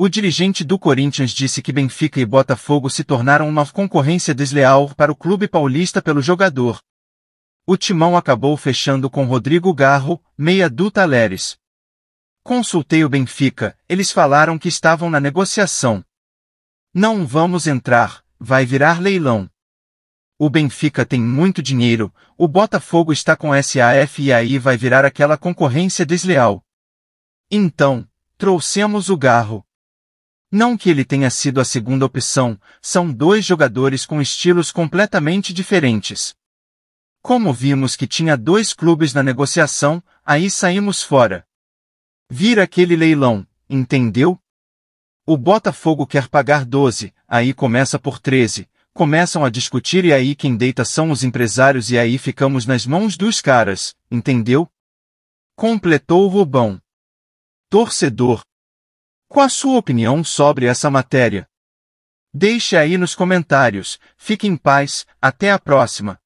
O dirigente do Corinthians disse que Benfica e Botafogo se tornaram uma concorrência desleal para o clube paulista pelo jogador. O timão acabou fechando com Rodrigo Garro, meia do Taleres. Consultei o Benfica, eles falaram que estavam na negociação. Não vamos entrar, vai virar leilão. O Benfica tem muito dinheiro, o Botafogo está com SAF e aí vai virar aquela concorrência desleal. Então, trouxemos o Garro. Não que ele tenha sido a segunda opção, são dois jogadores com estilos completamente diferentes. Como vimos que tinha dois clubes na negociação, aí saímos fora. Vira aquele leilão, entendeu? O Botafogo quer pagar 12, aí começa por 13, começam a discutir e aí quem deita são os empresários e aí ficamos nas mãos dos caras, entendeu? Completou o Rubão. Torcedor, qual a sua opinião sobre essa matéria? Deixe aí nos comentários. Fique em paz, até a próxima.